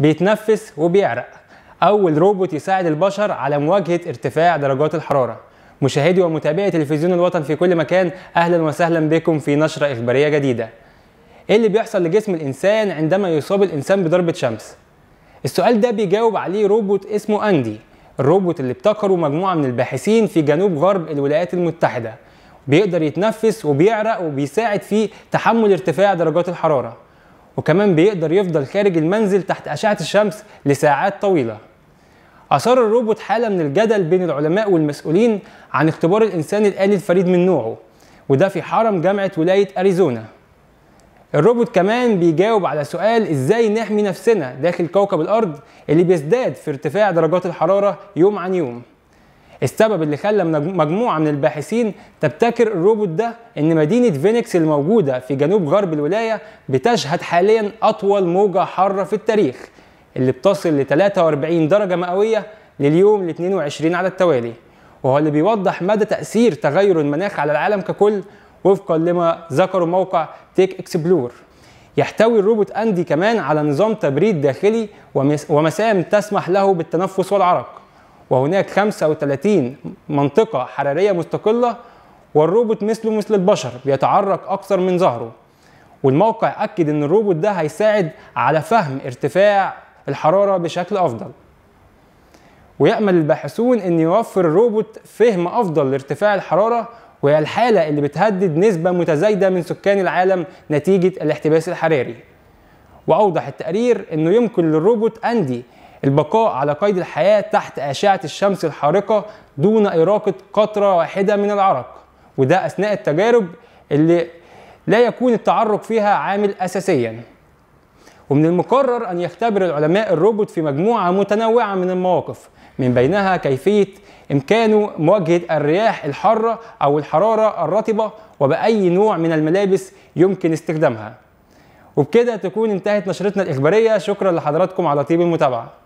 بيتنفس وبيعرق أول روبوت يساعد البشر على مواجهة ارتفاع درجات الحرارة مشاهدي ومتابعي تلفزيون الوطن في كل مكان أهلا وسهلا بكم في نشرة إخبارية جديدة إيه اللي بيحصل لجسم الإنسان عندما يصاب الإنسان بضربة شمس؟ السؤال ده بيجاوب عليه روبوت اسمه أندي الروبوت اللي ابتكره مجموعة من الباحثين في جنوب غرب الولايات المتحدة بيقدر يتنفس وبيعرق وبيساعد في تحمل ارتفاع درجات الحرارة وكمان بيقدر يفضل خارج المنزل تحت أشعة الشمس لساعات طويلة أثار الروبوت حالة من الجدل بين العلماء والمسؤولين عن اختبار الإنسان الآلي الفريد من نوعه وده في حرم جامعة ولاية أريزونا الروبوت كمان بيجاوب على سؤال إزاي نحمي نفسنا داخل كوكب الأرض اللي بيزداد في ارتفاع درجات الحرارة يوم عن يوم السبب اللي خلى مجموعه من الباحثين تبتكر الروبوت ده ان مدينه فينيكس الموجوده في جنوب غرب الولايه بتشهد حاليا اطول موجه حاره في التاريخ اللي بتصل ل 43 درجه مئويه لليوم ال 22 على التوالي وهو اللي بيوضح مدى تاثير تغير المناخ على العالم ككل وفقا لما ذكره موقع تيك اكسبلور يحتوي الروبوت اندي كمان على نظام تبريد داخلي ومسام تسمح له بالتنفس والعرق وهناك 35 منطقة حرارية مستقلة والروبوت مثله مثل البشر بيتعرق أكثر من ظهره والموقع أكد أن الروبوت ده هيساعد على فهم ارتفاع الحرارة بشكل أفضل ويأمل الباحثون أن يوفر الروبوت فهم أفضل لارتفاع الحرارة وهي الحالة اللي بتهدد نسبة متزايدة من سكان العالم نتيجة الاحتباس الحراري وأوضح التقرير أنه يمكن للروبوت أندي البقاء على قيد الحياة تحت أشعة الشمس الحارقة دون إراقة قطرة واحدة من العرق وده أثناء التجارب اللي لا يكون التعرق فيها عامل أساسيا ومن المقرر أن يختبر العلماء الروبوت في مجموعة متنوعة من المواقف من بينها كيفية إمكانه مواجهة الرياح الحارة أو الحرارة الرطبة وبأي نوع من الملابس يمكن استخدامها وبكده تكون انتهت نشرتنا الإخبارية شكرا لحضراتكم على طيب المتابعة